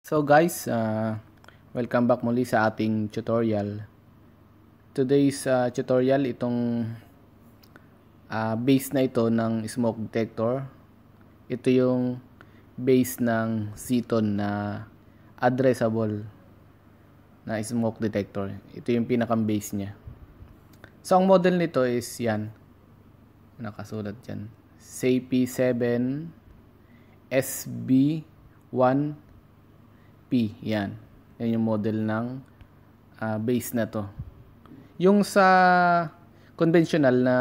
So guys, uh, welcome back muli sa ating tutorial. Today's uh, tutorial itong uh, base na ito ng smoke detector. Ito yung base ng Zeton na addressable na smoke detector. Ito yung pinakam base niya. So ang model nito is yan. Nakasulat dyan cp 7 sb SB1P yan yan yung model ng uh, base na to yung sa conventional na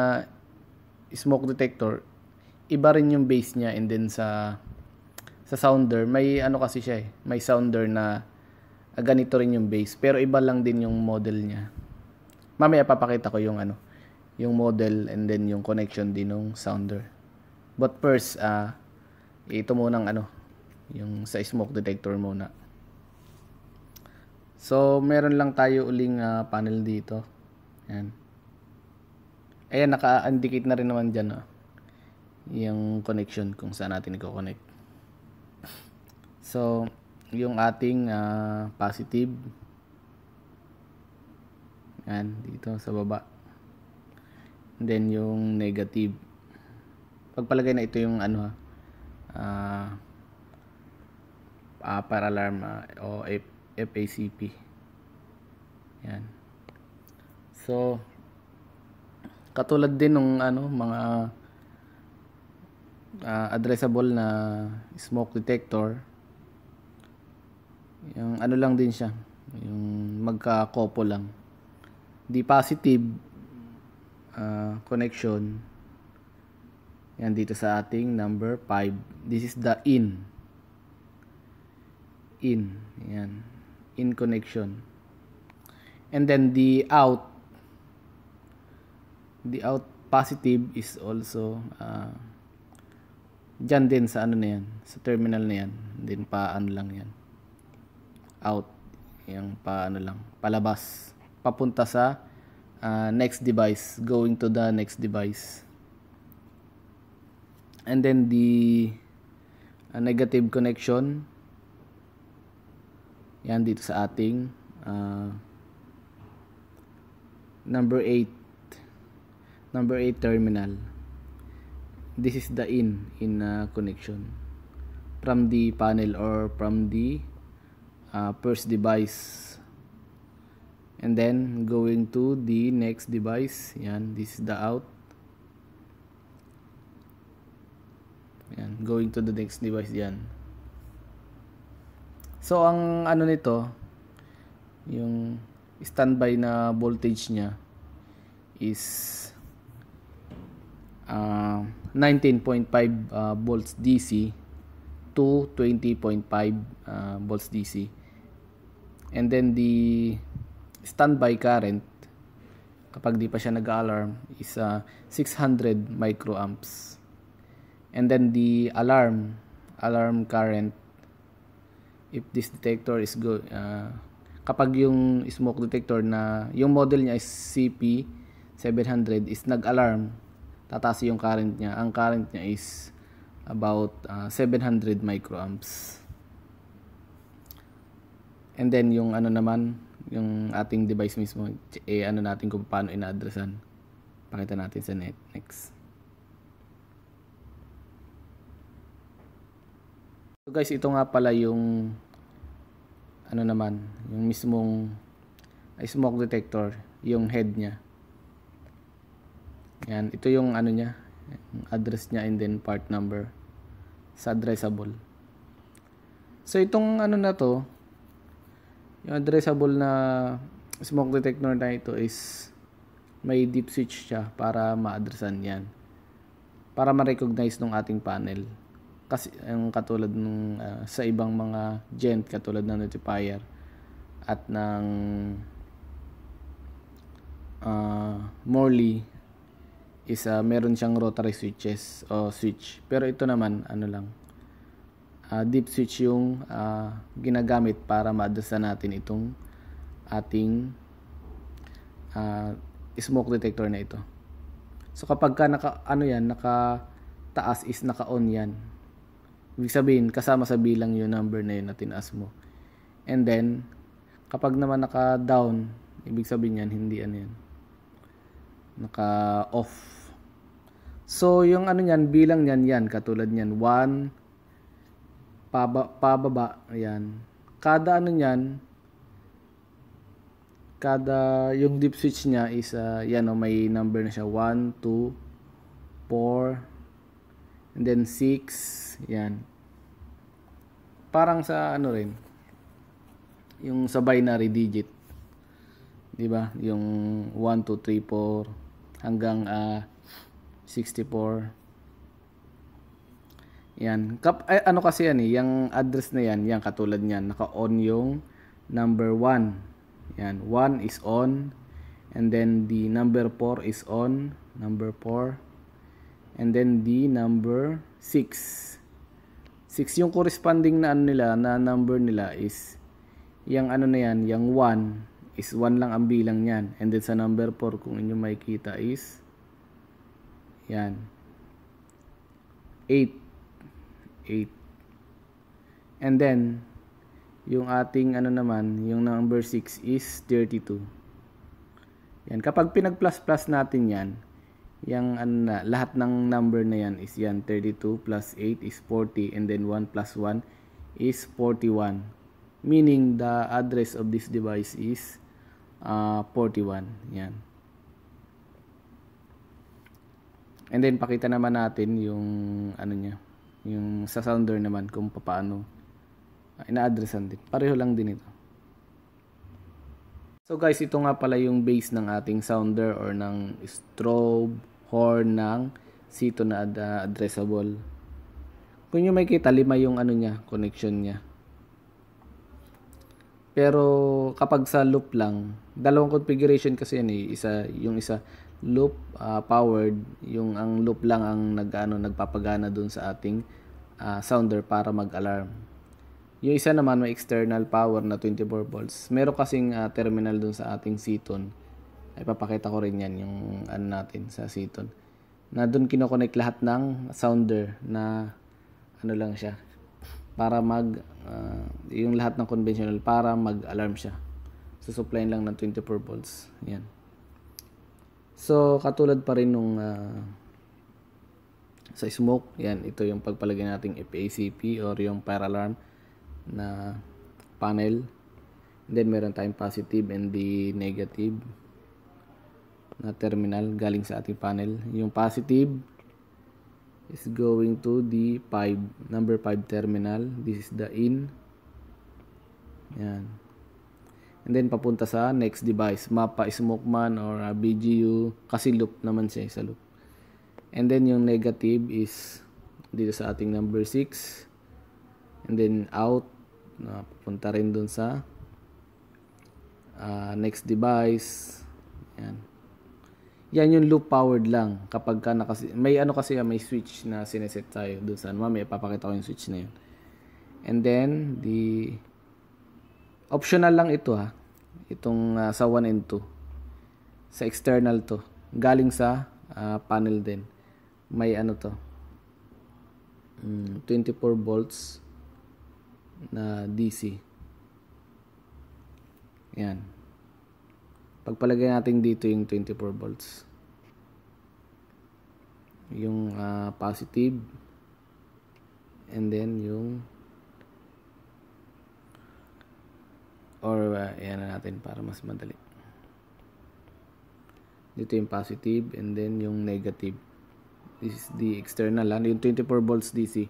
smoke detector iba rin yung base niya and then sa sa sounder may ano kasi siya eh may sounder na uh, ganito rin yung base pero iba lang din yung model niya mamaya papakita ko yung ano yung model and then yung connection din ng sounder But first, uh, ito muna ng ano, yung sa smoke detector muna. So, meron lang tayo uling uh, panel dito. Ayan. Ayan, naka-indicate na rin naman dyan. Oh. Yung connection kung saan natin i-connect. So, yung ating uh, positive. Ayan, dito sa baba. And then, yung negative pagpalagay na ito yung ano ha uh, uh, ah, paralarm uh, ah, o FACP yan so katulad din ng ano mga uh, addressable na smoke detector yung ano lang din siya yung magka-couple lang di positive uh, connection yan dito sa ating number 5. This is the in. In. Yan. In connection. And then the out. The out positive is also uh, dyan din sa ano na yan. Sa terminal na yan. Din pa ano lang yan. Out. Yung pa ano lang. Palabas. Papunta sa uh, next device. Going to the next device and then the uh, negative connection yan dito sa ating uh, number 8 number 8 terminal this is the in in uh, connection from the panel or from the uh, first device and then going to the next device yan this is the out going to the next device diyan. so ang ano nito yung standby na voltage niya is uh, 19.5 uh, volts DC to 20.5 uh, ah, volts DC and then the standby current kapag di pa siya nag-alarm is uh, ah, 600 microamps and then the alarm alarm current if this detector is good uh, kapag yung smoke detector na yung model niya is CP 700 is nag-alarm tataas yung current niya ang current niya is about uh, 700 microamps and then yung ano naman yung ating device mismo eh ano natin kung paano ina-addressan pakita natin sa net next guys, ito nga pala yung ano naman, yung mismong smoke detector, yung head niya. Yan, ito yung ano niya, yung address niya and then part number sa addressable. So itong ano na to, yung addressable na smoke detector na ito is may deep switch siya para ma-addressan yan. Para ma-recognize ng ating panel kasi ang katulad ng uh, ah, sa ibang mga gent katulad ng notifier at ng uh, Morley is uh, meron siyang rotary switches o switch pero ito naman ano lang uh, deep switch yung uh, ginagamit para maadjust natin itong ating uh, smoke detector na ito so kapag ka naka ano yan naka taas is naka on yan Ibig sabihin, kasama sa bilang yung number na yun na tinaas mo. And then, kapag naman naka-down, ibig sabihin yan, hindi ano yan. Naka-off. So, yung ano yan, bilang yan, yan. Katulad yan, 1, paba, pababa, yan. Kada ano yan, kada yung deep switch niya is uh, yan o oh, may number na siya 1 2 4 And then 6, yan. Parang sa ano rin, yung sa binary digit. 'Di ba? Yung 1 2 3 4 hanggang uh, ah, 64. Yan. Kap ay, ano kasi yan eh, yung address na yan, yan katulad niyan, naka-on yung number 1. Yan, 1 is on and then the number 4 is on, number 4 And then D number 6. 6 yung corresponding na ano nila, na number nila is yung ano na yan, yung 1 is 1 lang ang bilang niyan. And then sa number 4 kung inyo makikita is yan. 8 8 and then yung ating ano naman yung number 6 is 32 yan kapag pinag plus plus natin yan yung ano na, lahat ng number na yan is yan 32 plus 8 is 40 and then 1 plus 1 is 41 meaning the address of this device is uh, 41 yan and then pakita naman natin yung ano niya yung sa sounder naman kung paano uh, ina-addressan din pareho lang din ito So guys, ito nga pala yung base ng ating sounder or ng strobe or ng sito na ad uh, addressable. Kung nyo makikita, lima yung ano niya, connection niya. Pero kapag sa loop lang, dalawang configuration kasi yan eh, isa yung isa loop uh, powered, yung ang loop lang ang nag, nagano nagpapagana doon sa ating uh, sounder para mag-alarm. Yung isa naman may external power na 24 volts. Meron kasing uh, terminal doon sa ating Seaton ay papakita ko rin yan yung ano natin sa Seaton na doon kinoconnect lahat ng sounder na ano lang siya para mag uh, yung lahat ng conventional para mag alarm siya supply lang ng 24 volts yan so katulad pa rin nung uh, sa smoke yan ito yung pagpalagay nating FACP or yung fire alarm na panel and then meron tayong positive and the negative na terminal galing sa ating panel. Yung positive is going to the 5, number 5 terminal. This is the in. Yan. And then papunta sa next device. Mapa, smoke man, or uh, BGU. Kasi loop naman siya sa loop. And then yung negative is dito sa ating number 6. And then out. Na, papunta rin dun sa uh, next device. Yan. Yan yung loop powered lang kapag ka nakasi may ano kasi may switch na sineset tayo doon sa ano, may ipapakita ko yung switch na yun. And then the optional lang ito ha. Itong uh, sa 1 and 2. Sa external to. Galing sa uh, panel din. May ano to. Mm, 24 volts na DC. Yan pagpalagay natin dito yung 24 volts yung uh, positive and then yung or uh, ah, yan na natin para mas madali dito yung positive and then yung negative this is the external and ah, yung 24 volts DC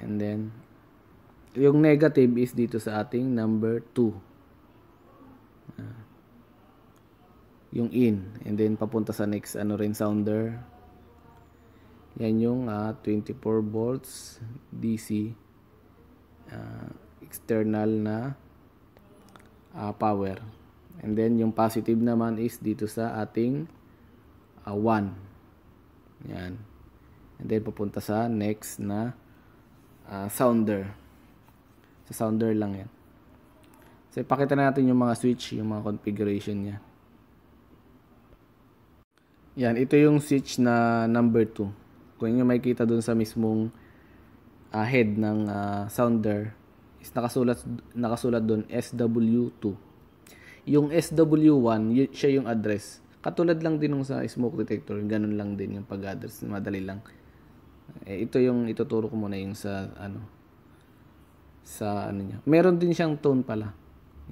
and then yung negative is dito sa ating number 2 yung in and then papunta sa next ano rin sounder yan yung uh, ah, 24 volts DC uh, ah, external na uh, power and then yung positive naman is dito sa ating uh, yan and then papunta sa next na uh, sounder sa sounder lang yan so ipakita natin yung mga switch yung mga configuration niya yan, ito yung switch na number 2. Kung nyo makikita doon sa mismong uh, head ng uh, sounder, is nakasulat, nakasulat doon SW2. Yung SW1, siya yung address. Katulad lang din ng sa smoke detector, ganun lang din yung pag-address, madali lang. Eh, ito yung ituturo ko muna yung sa ano sa ano niya. Meron din siyang tone pala.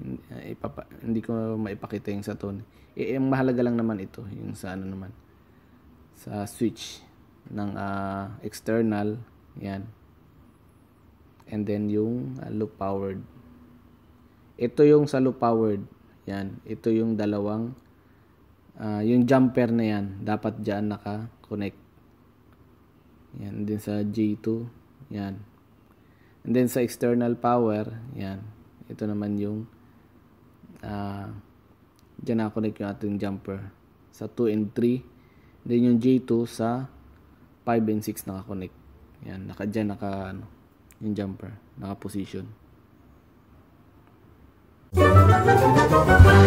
Eh, ipapa, hindi ko maipakita yung sa tone eh, ang mahalaga lang naman ito yung sa ano naman sa switch ng uh, external yan and then yung uh, ah, low powered ito yung sa loop powered yan ito yung dalawang uh, yung jumper na yan dapat dyan naka connect yan din sa J2 yan and then sa external power yan ito naman yung uh, dyan na-connect yung ating jumper sa 2 and 3 then yung J2 sa 5 and 6 naka-connect yan naka dyan naka ano, yung jumper naka position Thank you.